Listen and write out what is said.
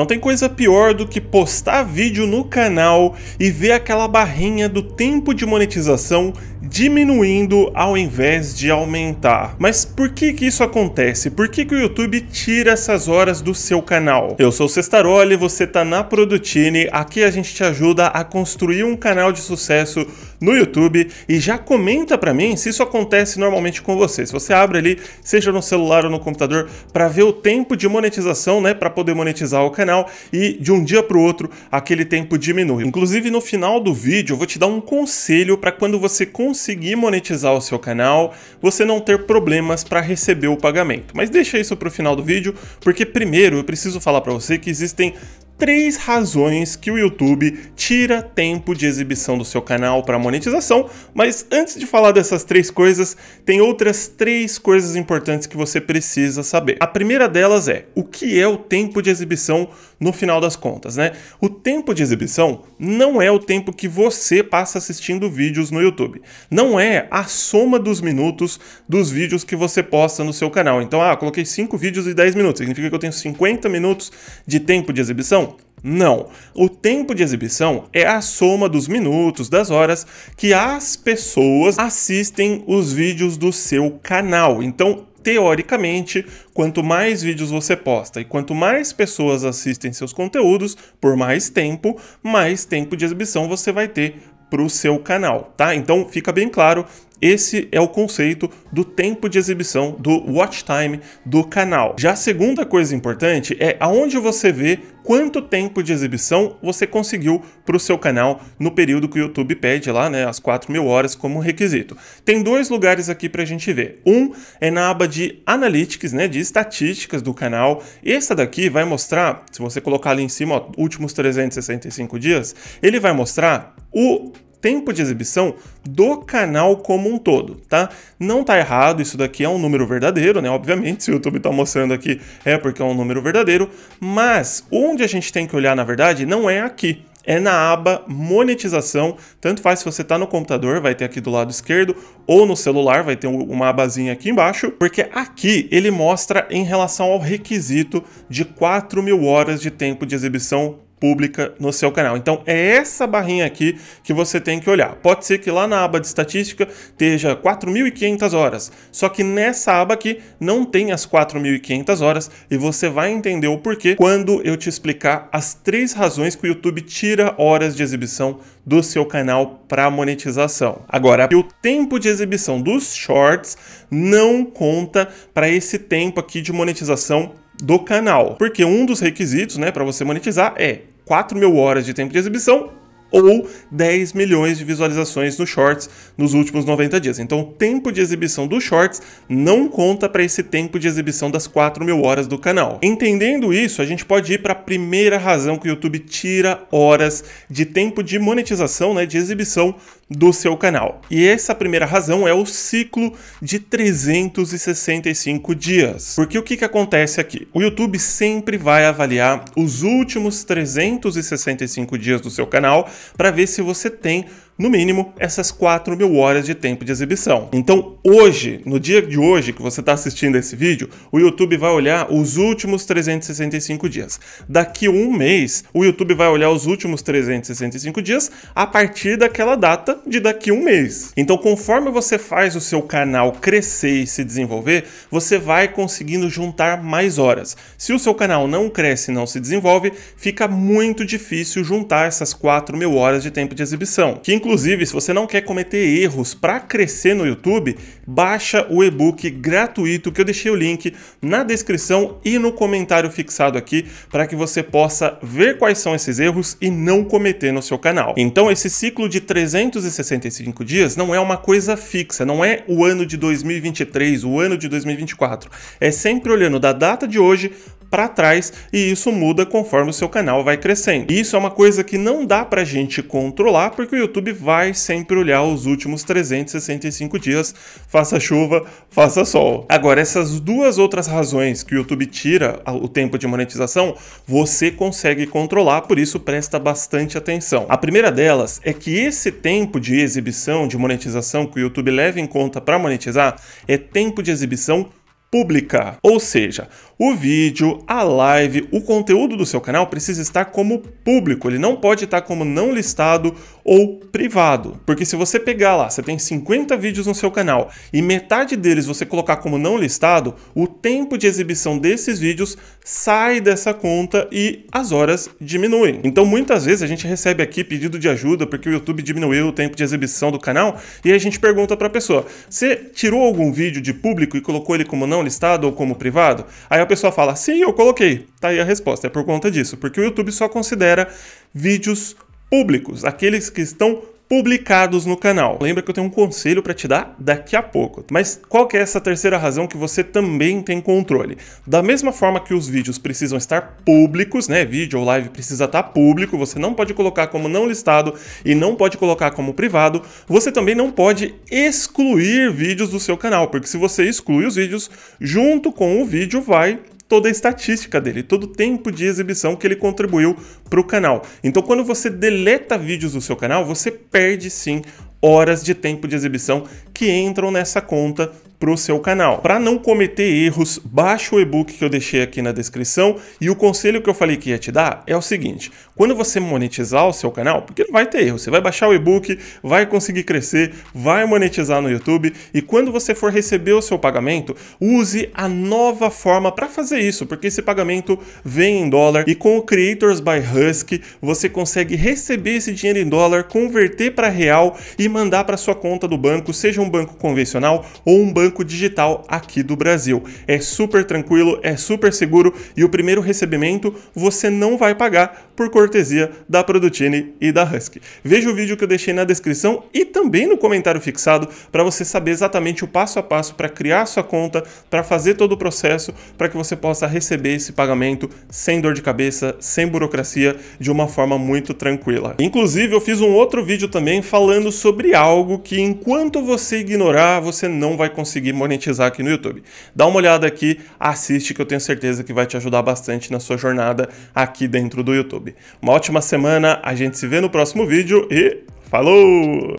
Não tem coisa pior do que postar vídeo no canal e ver aquela barrinha do tempo de monetização diminuindo ao invés de aumentar. Mas por que que isso acontece? Por que que o YouTube tira essas horas do seu canal? Eu sou o Cestaroli, você tá na ProduTine, aqui a gente te ajuda a construir um canal de sucesso no YouTube e já comenta para mim se isso acontece normalmente com você. Se você abre ali, seja no celular ou no computador, para ver o tempo de monetização, né, para poder monetizar o canal canal e de um dia para o outro aquele tempo diminui. Inclusive no final do vídeo eu vou te dar um conselho para quando você conseguir monetizar o seu canal, você não ter problemas para receber o pagamento. Mas deixa isso para o final do vídeo, porque primeiro eu preciso falar para você que existem três razões que o YouTube tira tempo de exibição do seu canal para monetização, mas antes de falar dessas três coisas, tem outras três coisas importantes que você precisa saber. A primeira delas é o que é o tempo de exibição no final das contas, né? O tempo de exibição não é o tempo que você passa assistindo vídeos no YouTube. Não é a soma dos minutos dos vídeos que você posta no seu canal. Então, ah, coloquei 5 vídeos e 10 minutos. Significa que eu tenho 50 minutos de tempo de exibição? Não. O tempo de exibição é a soma dos minutos, das horas que as pessoas assistem os vídeos do seu canal. Então, teoricamente, quanto mais vídeos você posta e quanto mais pessoas assistem seus conteúdos por mais tempo, mais tempo de exibição você vai ter para o seu canal, tá? Então fica bem claro, esse é o conceito do tempo de exibição, do watch time do canal. Já a segunda coisa importante é aonde você vê quanto tempo de exibição você conseguiu para o seu canal no período que o YouTube pede lá, né, as 4 mil horas como requisito. Tem dois lugares aqui para a gente ver. Um é na aba de Analytics, né, de estatísticas do canal. Essa daqui vai mostrar, se você colocar ali em cima, ó, últimos 365 dias, ele vai mostrar o tempo de exibição do canal como um todo, tá? Não tá errado, isso daqui é um número verdadeiro, né? Obviamente, se o YouTube tá mostrando aqui é porque é um número verdadeiro, mas onde a gente tem que olhar, na verdade, não é aqui. É na aba monetização, tanto faz se você tá no computador, vai ter aqui do lado esquerdo, ou no celular, vai ter uma abazinha aqui embaixo, porque aqui ele mostra em relação ao requisito de 4 mil horas de tempo de exibição pública no seu canal. Então é essa barrinha aqui que você tem que olhar. Pode ser que lá na aba de estatística esteja 4.500 horas, só que nessa aba aqui não tem as 4.500 horas e você vai entender o porquê quando eu te explicar as três razões que o YouTube tira horas de exibição do seu canal para monetização. Agora, o tempo de exibição dos shorts não conta para esse tempo aqui de monetização do canal. Porque um dos requisitos, né, para você monetizar é 4 mil horas de tempo de exibição ou 10 milhões de visualizações no Shorts nos últimos 90 dias. Então, o tempo de exibição dos Shorts não conta para esse tempo de exibição das 4 mil horas do canal. Entendendo isso, a gente pode ir para a primeira razão que o YouTube tira horas de tempo de monetização, né, de exibição do seu canal. E essa primeira razão é o ciclo de 365 dias. Porque o que, que acontece aqui? O YouTube sempre vai avaliar os últimos 365 dias do seu canal para ver se você tem no mínimo, essas 4 mil horas de tempo de exibição. Então, hoje, no dia de hoje que você está assistindo esse vídeo, o YouTube vai olhar os últimos 365 dias. Daqui um mês, o YouTube vai olhar os últimos 365 dias a partir daquela data de daqui um mês. Então, conforme você faz o seu canal crescer e se desenvolver, você vai conseguindo juntar mais horas. Se o seu canal não cresce e não se desenvolve, fica muito difícil juntar essas 4 mil horas de tempo de exibição, que inclusive Inclusive, se você não quer cometer erros para crescer no YouTube, baixa o e-book gratuito que eu deixei o link na descrição e no comentário fixado aqui para que você possa ver quais são esses erros e não cometer no seu canal. Então, esse ciclo de 365 dias não é uma coisa fixa, não é o ano de 2023, o ano de 2024. É sempre olhando da data de hoje para trás e isso muda conforme o seu canal vai crescendo. E isso é uma coisa que não dá para a gente controlar porque o YouTube vai sempre olhar os últimos 365 dias, faça chuva, faça sol. Agora, essas duas outras razões que o YouTube tira o tempo de monetização, você consegue controlar, por isso presta bastante atenção. A primeira delas é que esse tempo de exibição, de monetização que o YouTube leva em conta para monetizar, é tempo de exibição pública. Ou seja, o vídeo, a live, o conteúdo do seu canal precisa estar como público, ele não pode estar como não listado ou privado. Porque se você pegar lá, você tem 50 vídeos no seu canal e metade deles você colocar como não listado, o tempo de exibição desses vídeos sai dessa conta e as horas diminuem. Então muitas vezes a gente recebe aqui pedido de ajuda porque o YouTube diminuiu o tempo de exibição do canal e a gente pergunta para a pessoa: "Você tirou algum vídeo de público e colocou ele como não não listado ou como privado? Aí a pessoa fala, sim, eu coloquei. Tá aí a resposta, é por conta disso, porque o YouTube só considera vídeos públicos, aqueles que estão publicados no canal. Lembra que eu tenho um conselho para te dar daqui a pouco. Mas qual que é essa terceira razão que você também tem controle? Da mesma forma que os vídeos precisam estar públicos, né? Vídeo ou live precisa estar tá público, você não pode colocar como não listado e não pode colocar como privado. Você também não pode excluir vídeos do seu canal, porque se você exclui os vídeos, junto com o vídeo vai toda a estatística dele, todo o tempo de exibição que ele contribuiu para o canal. Então, quando você deleta vídeos do seu canal, você perde sim horas de tempo de exibição que entram nessa conta para o seu canal. Para não cometer erros, baixa o e-book que eu deixei aqui na descrição e o conselho que eu falei que ia te dar é o seguinte, quando você monetizar o seu canal, porque não vai ter erro, você vai baixar o e-book, vai conseguir crescer, vai monetizar no YouTube e quando você for receber o seu pagamento, use a nova forma para fazer isso, porque esse pagamento vem em dólar e com o Creators by Husky você consegue receber esse dinheiro em dólar, converter para real e mandar para sua conta do banco, seja um banco convencional ou um banco banco digital aqui do Brasil. É super tranquilo, é super seguro e o primeiro recebimento você não vai pagar por cortesia da Produtini e da Husky. Veja o vídeo que eu deixei na descrição e também no comentário fixado para você saber exatamente o passo a passo para criar sua conta, para fazer todo o processo, para que você possa receber esse pagamento sem dor de cabeça, sem burocracia, de uma forma muito tranquila. Inclusive, eu fiz um outro vídeo também falando sobre algo que enquanto você ignorar, você não vai conseguir monetizar aqui no YouTube. Dá uma olhada aqui, assiste que eu tenho certeza que vai te ajudar bastante na sua jornada aqui dentro do YouTube. YouTube. Uma ótima semana, a gente se vê no próximo vídeo e falou!